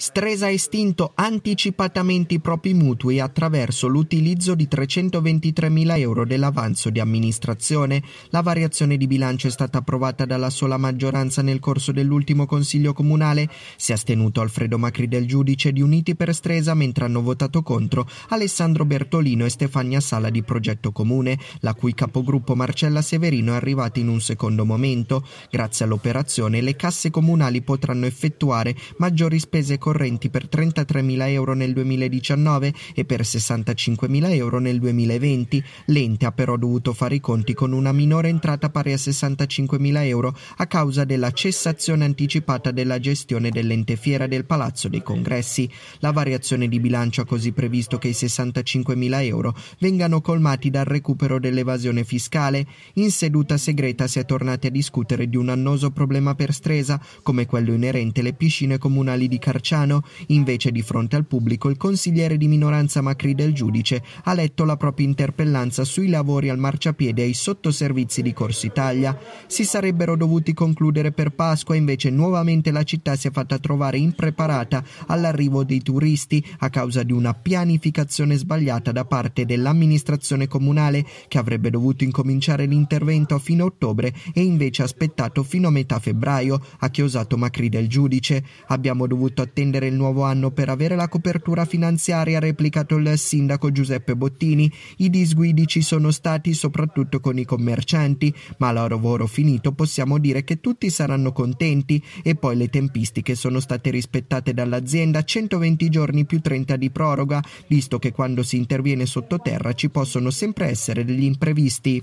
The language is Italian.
Stresa ha estinto anticipatamente i propri mutui attraverso l'utilizzo di 323.000 euro dell'avanzo di amministrazione. La variazione di bilancio è stata approvata dalla sola maggioranza nel corso dell'ultimo Consiglio Comunale. Si è astenuto Alfredo Macri del Giudice di Uniti per Stresa, mentre hanno votato contro Alessandro Bertolino e Stefania Sala di Progetto Comune, la cui capogruppo Marcella Severino è arrivata in un secondo momento. Grazie all'operazione le casse comunali potranno effettuare maggiori spese economiche correnti per 33.000 euro nel 2019 e per 65.000 euro nel 2020. L'ente ha però dovuto fare i conti con una minore entrata pari a 65.000 euro a causa della cessazione anticipata della gestione dell'ente fiera del Palazzo dei Congressi. La variazione di bilancio ha così previsto che i 65.000 euro vengano colmati dal recupero dell'evasione fiscale. In seduta segreta si è tornati a discutere di un annoso problema per Stresa, come quello inerente alle piscine comunali di Carciano Vaticano. Invece di fronte al pubblico il consigliere di minoranza Macri del giudice ha letto la propria interpellanza sui lavori al marciapiede ai sottoservizi di Corso Italia. Si sarebbero dovuti concludere per Pasqua, invece nuovamente la città si è fatta trovare impreparata all'arrivo dei turisti a causa di una pianificazione sbagliata da parte dell'amministrazione comunale che avrebbe dovuto incominciare l'intervento a fine ottobre e invece aspettato fino a metà febbraio, ha chiosato Macri del giudice. Abbiamo dovuto attendere attendere il nuovo anno per avere la copertura finanziaria, ha replicato il sindaco Giuseppe Bottini. I disguidi ci sono stati soprattutto con i commercianti, ma a lavoro finito possiamo dire che tutti saranno contenti e poi le tempistiche sono state rispettate dall'azienda 120 giorni più 30 di proroga, visto che quando si interviene sottoterra ci possono sempre essere degli imprevisti.